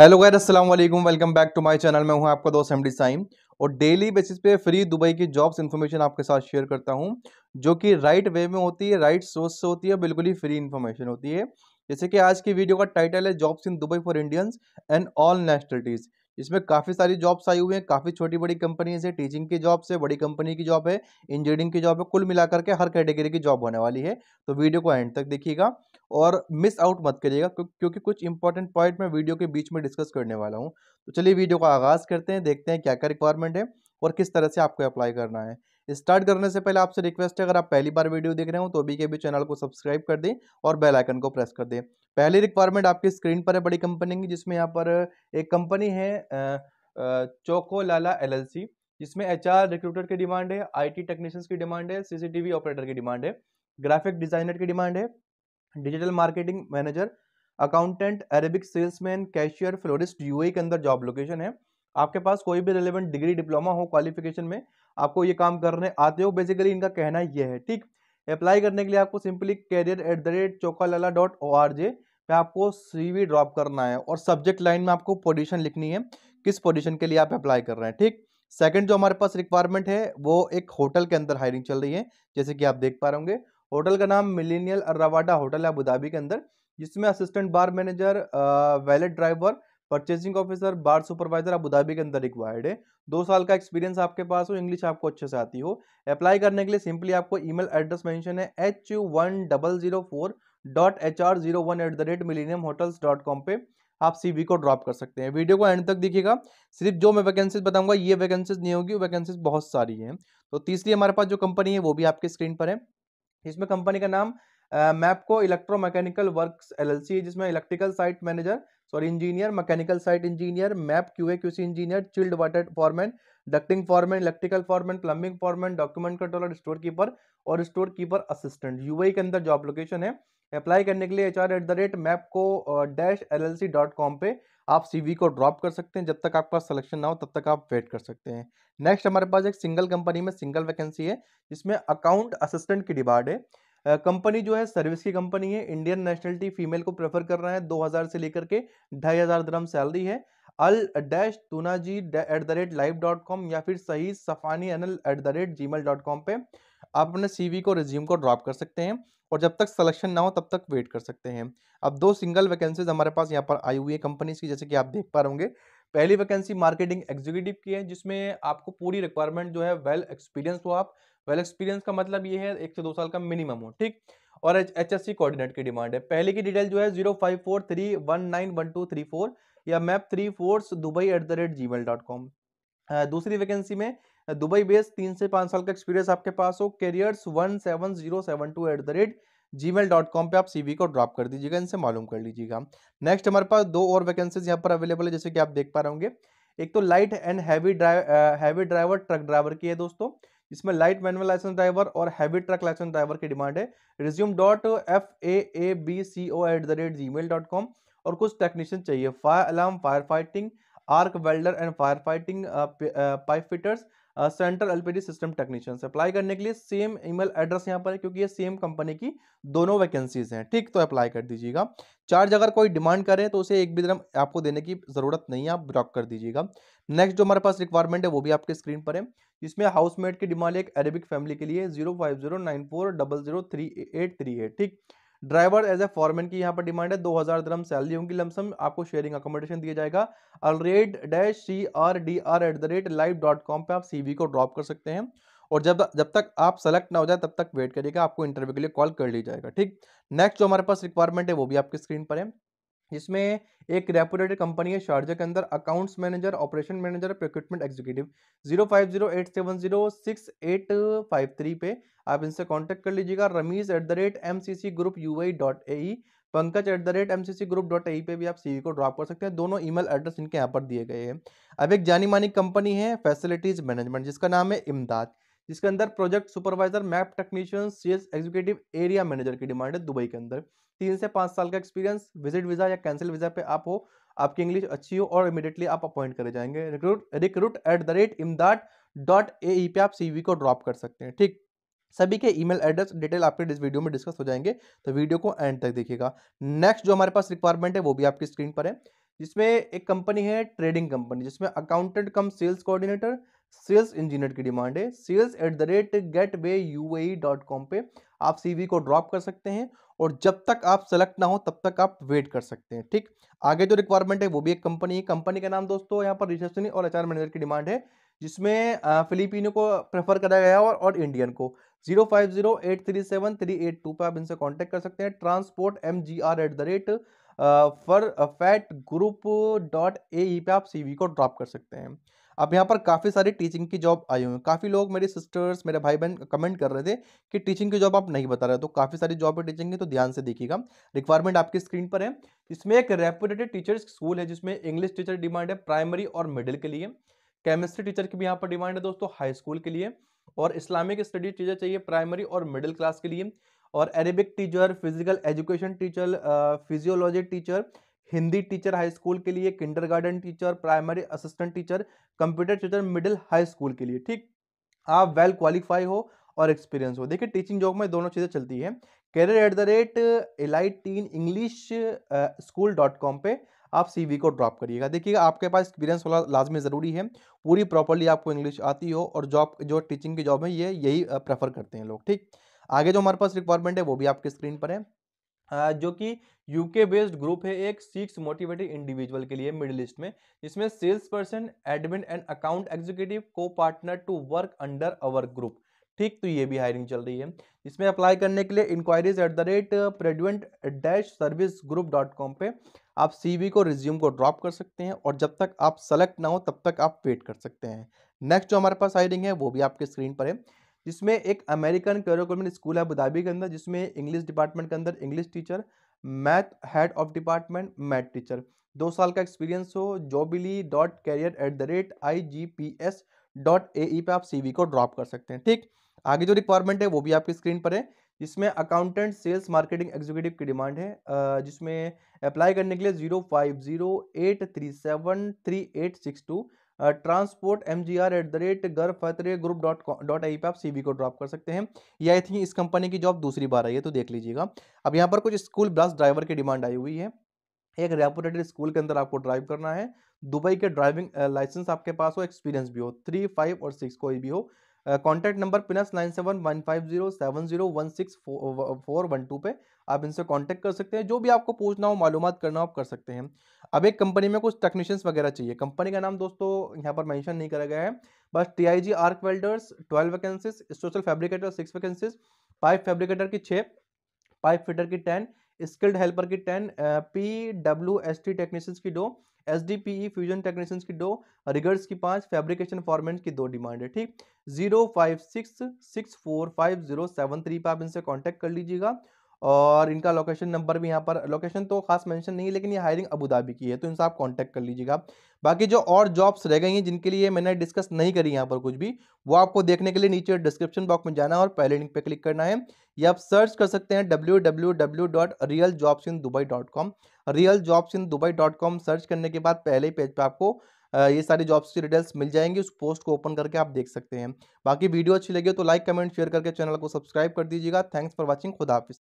hello गैर असलम वालेकुम welcome back to my channel मैं हूं आपका दोस्त एमडी साइम और डेली बेसिस पे फ्री दुबई की जॉब्स इन्फॉर्मेशन आपके साथ शेयर करता हूं जो कि राइट वे में होती है राइट सोर्स से होती है बिल्कुल ही फ्री इन्फॉर्मेशन होती है जैसे कि आज की वीडियो का टाइटल है jobs in Dubai for Indians and all nationalities इसमें काफ़ी सारी जॉब्स आई हुई हैं काफ़ी छोटी बड़ी कंपनीज है टीचिंग की जॉब से बड़ी कंपनी की जॉब है इंजीनियरिंग की जॉब है कुल मिलाकर के हर कैटेगरी की जॉब होने वाली है तो वीडियो को एंड तक देखिएगा और मिस आउट मत करिएगा क्योंकि कुछ इंपॉर्टेंट पॉइंट मैं वीडियो के बीच में डिस्कस करने वाला हूँ तो चलिए वीडियो का आगाज़ करते हैं देखते हैं क्या क्या रिक्वायरमेंट है और किस तरह से आपको अप्लाई करना है स्टार्ट करने से पहले आपसे रिक्वेस्ट है अगर आप पहली बार वीडियो देख रहे हो तो अभी के भी चैनल को सब्सक्राइब कर दें और बेल आइकन को प्रेस कर दें पहली रिक्वायरमेंट आपकी स्क्रीन पर है बड़ी कंपनी की जिसमें यहाँ पर एक कंपनी है चोको लाला एलएलसी जिसमें एचआर रिक्रूटर की डिमांड है आईटी टेक्नीशियंस की डिमांड है सीसीटीवी ऑपरेटर की डिमांड है ग्राफिक डिजाइनर की डिमांड है digital marketing manager accountant Arabic salesman cashier florist UAE के अंदर जॉब लोकेशन है आपके पास कोई भी रिलेवेंट डिग्री डिप्लोमा हो क्वालिफिकेशन में आपको ये काम करने आते हो बेसिकली इनका कहना यह है ठीक अप्लाई करने के लिए आपको simply career at the rate Chocolala dot O R J पे आपको सीवी ड्रॉप करना है और सब्जेक्ट लाइन में आपको पोजीशन लिखनी है किस पोजीशन के लिए आप अप्लाई कर रहे हैं ठीक सेकंड जो हमारे पास रिक्वायरमेंट है वो एक होटल के अंदर हायरिंग चल रही है जैसे कि आप देख पा रहे होंगे होटल का नाम मिलीनियल अर्रावाडा होटल है अबूधाबी के अंदर जिसमें assistant bar manager valet driver purchasing officer bar supervisor Abu Dhabi के अंदर रिक्वायर्ड है दो साल का एक्सपीरियंस आपके पास हो इंग्लिश आपको अच्छे से आती हो अप्लाई करने के लिए सिंपली आपको ईमेल एड्रेस मेंशन है H one double zero four dot H R zero one at the rate millennium hotels dot com पर आप सीवी को ड्रॉप कर सकते हैं वीडियो को एंड तक देखिएगा सिर्फ जो मैं वैकेंसीज बताऊंगा ये वैकेंसीज नहीं होगी वैकेंसीज बहुत सारी हैं तो तीसरी हमारे पास जो कंपनी है वो भी आपके स्क्रीन पर है इसमें कंपनी का नाम Mapco electro L L LLC है जिसमें electrical site manager sorry engineer mechanical site engineer MEP QA QC engineer chilled water foreman ducting foreman electrical foreman plumbing foreman document controller store keeper और store keeper assistant UAE के अंदर job location है apply करने के लिए H R at the rate Mapco dash L L C dot com पर आप सी we को ड्रॉप कर सकते हैं जब तक आपका सिलेक्शन ना हो तब तक आप वेट कर सकते हैं नेक्स्ट हमारे पास एक सिंगल कंपनी में सिंगल वैकेंसी है जिसमें अकाउंट असिस्टेंट की डिमांड है कंपनी जो है सर्विस की कंपनी है इंडियन नेशनलिटी फीमेल को प्रेफर कर रहा है 2000 से लेकर के ढाई हज़ार दरम सैलरी है Al dash Tuna G at the rate live dot com या फिर सही safani anal at the rate Gmail dot com पर आप अपने सी को रिज्यूम को ड्रॉप कर सकते हैं और जब तक सिलेक्शन ना हो तब तक वेट कर सकते हैं अब दो सिंगल वैकेंसीज हमारे पास यहाँ पर आई हुई है कंपनीज की जैसे कि आप देख पा रहे होंगे पहली वैकेंसी मार्केटिंग एग्जीक्यूटिव की है जिसमें आपको पूरी रिक्वायरमेंट जो है वेल एक्सपीरियंस हो आप वेल एक्सपीरियंस का मतलब ये है एक से दो साल का मिनिमम हो ठीक और एच एस सी कोऑर्डिनेट की डिमांड है पहले की डिटेल जो है zero five four three one nine one two three four या MEP three force Dubai at the rate Gmail dot com दूसरी वैकेंसी में दुबई बेस तीन से पांच साल का एक्सपीरियंस आपके पास हो careers one seven zero seven two at the rate Gmail dot com पर आप सीवी को ड्रॉप कर दीजिएगा इनसे मालूम कर लीजिएगा नेक्स्ट हमारे पास दो और वैकेंसीज यहाँ पर अवेलेबल है जैसे कि आप देख पा रहे होंगे एक तो light and heavy drive heavy driver truck driver की है दोस्तों इसमें लाइट मैनुअल लाइसेंस ड्राइवर और हैवी ट्रक लाइसेंस ड्राइवर की डिमांड है resume dot F A A B C O at the rate Gmail dot com और कुछ technician चाहिए fire alarm fire fighting arc welder and fire fighting pipe fitters central LPD system technician apply करने के लिए same email address यहाँ पर है क्योंकि ये सेम कंपनी की दोनों वैकेंसीज हैं ठीक तो अप्लाई कर दीजिएगा चार्ज अगर कोई डिमांड करे तो उसे एक भी दिन आपको देने की ज़रूरत नहीं है आप ब्लॉक कर दीजिएगा नेक्स्ट जो हमारे पास रिक्वायरमेंट है वो भी आपके स्क्रीन पर है इसमें हाउसमेट की डिमांड एक अरेबिक फैमिली के लिए zero five zero nine four double zero three eight three ठीक ड्राइवर एज ए फॉरमैन की यहाँ पर डिमांड है दो हज़ार दरम सैलरी होंगी लमसम आपको शेयरिंग अकोमोडेशन दिया जाएगा Alred dash C R D R at the rate live dot com पर आप सी को ड्रॉप कर सकते हैं और जब जब तक आप सेलेक्ट ना हो जाए तब तक वेट करिएगा आपको इंटरव्यू के लिए कॉल कर ली जाएगा ठीक नेक्स्ट जो हमारे पास रिक्वायरमेंट है वो भी आपकी स्क्रीन पर है जिसमें एक रेपुटेटेड कंपनी है शारजा के अंदर accounts manager operation manager recruitment executive zero five zero eight seven zero six eight five three पे आप इनसे कांटेक्ट कर लीजिएगा Ramiz at the rate M C C group U I dot A Pankaj at the rate M C C group dot A पे भी आप CV को drop कर सकते हैं दोनों ईमेल एड्रेस इनके यहाँ पर दिए गए हैं अब एक जानी मानी कंपनी है फैसिलिटीज़ मैनेजमेंट जिसका नाम है इमदाद जिसके अंदर project supervisor MEP technician sales executive area manager की डिमांड है दुबई के अंदर तीन से पाँच साल का एक्सपीरियंस विजिट वीज़ा या कैंसिल वीज़ा पे आप हो आपकी इंग्लिश अच्छी हो और इमीडिएटली आप अपॉइंट करे जाएंगे recruit at the rate Imdad dot A पे आप सी को ड्रॉप कर सकते हैं ठीक सभी के ईमेल एड्रेस डिटेल आपके इस वीडियो में डिस्कस हो जाएंगे तो वीडियो को एंड तक देखिएगा नेक्स्ट जो हमारे पास रिक्वायरमेंट है वो भी आपकी स्क्रीन पर है जिसमें एक कंपनी है ट्रेडिंग कंपनी जिसमें accountant cum sales coordinator sales engineer की डिमांड है sales at the rate gateway U A dot com पर आप सी को ड्रॉप कर सकते हैं और जब तक आप सेलेक्ट ना हो तब तक आप वेट कर सकते हैं ठीक आगे जो रिक्वायरमेंट है वो भी एक कंपनी है कंपनी का नाम दोस्तों यहाँ पर रिसेप्शनिस्ट और एचआर मैनेजर की डिमांड है जिसमें फिलिपिनो को प्रेफर करा गया और, और इंडियन को zero five zero eight three seven three eight two पर आप इनसे कॉन्टेक्ट कर सकते हैं transport M G R at the rate for fat group dot A e पे आप सी को ड्रॉप कर सकते हैं अब यहाँ पर काफ़ी सारी टीचिंग की जॉब आई हुई है काफ़ी लोग मेरे सिस्टर्स मेरे भाई बहन कमेंट कर रहे थे कि टीचिंग की जॉब आप नहीं बता रहे तो काफ़ी सारी जॉब है टीचिंग की तो ध्यान से देखिएगा रिक्वायरमेंट आपकी स्क्रीन पर है इसमें एक रेपुटेटेड टीचर्स स्कूल है जिसमें इंग्लिश टीचर डिमांड है प्राइमरी और मिडिल के लिए केमिस्ट्री टीचर की भी यहाँ पर डिमांड है दोस्तों हाई स्कूल के लिए और इस्लामिक स्टडी टीचर चाहिए प्राइमरी और मिडिल क्लास के लिए और Arabic teacher physical education teacher physiology teacher Hindi teacher high school के लिए kinder teacher primary assistant teacher computer teacher middle high school के लिए ठीक आप वेल क्वालिफाई हो और एक्सपीरियंस हो देखिए टीचिंग जॉब में दोनों चीज़ें चलती हैं career at the rate elite teen English school dot com पर आप वी को ड्रॉप करिएगा देखिए आपके पास एक्सपीरियंस होना लाजमी ज़रूरी है पूरी प्रॉपरली आपको इंग्लिश आती हो और जॉब जो टीचिंग की जॉब है ये यही प्रेफर करते हैं लोग ठीक आगे जो हमारे पास रिक्वायरमेंट है वो भी आपके स्क्रीन पर है जो कि यूके बेस्ड ग्रुप है एक सिक्स मोटिवेटेड इंडिविजुअल के लिए मिडिल ईस्ट में जिसमें sales person admin and account executive को partner to work under our group ठीक तो ये भी हायरिंग चल रही है इसमें अप्लाई करने के लिए inquiries at the rate Predvent dash service group dot com पर आप सी को रिज्यूम को ड्रॉप कर सकते हैं और जब तक आप सेलेक्ट ना हो तब तक आप वेट कर सकते हैं नेक्स्ट जो हमारे पास हायरिंग है वो भी आपके स्क्रीन पर है जिसमें एक अमेरिकन कैरियर गवर्नमेंट स्कूल है बुधाबी के अंदर जिसमें इंग्लिश डिपार्टमेंट के अंदर English teacher math head of department math teacher दो साल का एक्सपीरियंस हो jobily dot career at the rate I G P S dot A E पर आप सी वी को ड्रॉप कर सकते हैं ठीक आगे जो रिक्वायरमेंट है वो भी आपकी स्क्रीन पर है जिसमें अकाउंटेंट सेल्स मार्केटिंग एग्जीक्यूटिव की डिमांड है जिसमें अप्लाई करने के लिए zero five zero eight three seven three eight six two transport M G R at the rate गर फतरे ग्रुप डॉट डॉट आई पर आप सी को ड्रॉप कर सकते हैं या आई थिंक इस कंपनी की जॉब दूसरी बार आई है तो देख लीजिएगा अब यहाँ पर कुछ स्कूल बस ड्राइवर की डिमांड आई हुई है एक रेपुटेटेड स्कूल के अंदर आपको ड्राइव करना है दुबई के ड्राइविंग लाइसेंस आपके पास हो एक्सपीरियंस भी हो थ्री फाइव और सिक्स कोई भी हो contact number plus nine seven one five zero seven zero one six four one two पे आप इनसे कॉन्टैक्ट कर सकते हैं जो भी आपको पूछना हो मालूम करना हो आप कर सकते हैं अब एक कंपनी में कुछ टेक्नीशियंस वगैरह चाहिए कंपनी का नाम दोस्तों यहाँ पर मैंशन नहीं करा गया है बस T I G arc welders twelve vacancies social fabricator six vacancies pipe fabricator की छः पाइप फिटर की टेन स्किल्ड हेल्पर की ten P W S T technicians की दो S D P E fusion technicians की दो रिगर्स की पांच फैब्रिकेशन फॉर्मेंट की दो डिमांड है ठीक zero five six six four five zero seven three पर आप इनसे कॉन्टैक्ट कर लीजिएगा और इनका लोकेशन नंबर भी यहाँ पर लोकेशन तो खास मेंशन नहीं है लेकिन ये हायरिंग अबू धाबी की है तो इनसे आप कांटेक्ट कर लीजिएगा बाकी जो और जॉब्स रह गई हैं जिनके लिए मैंने डिस्कस नहीं करी यहाँ पर कुछ भी वो आपको देखने के लिए नीचे डिस्क्रिप्शन बॉक्स में जाना है और पहले लिंक पे क्लिक करना है या आप सर्च कर सकते हैं W W W dot real jobs in Dubai dot com real jobs in Dubai dot com search करने के बाद पहले पेज पर आपको ये सारी जॉब्स की डिटेल्स मिल जाएंगी उस पोस्ट को ओपन करके आप देख सकते हैं बाकी वीडियो अच्छी लगी तो लाइक कमेंट शेयर करके चैनल को सब्सक्राइब कर दीजिएगा थैंक्स फॉर वॉचिंग खुदाफिस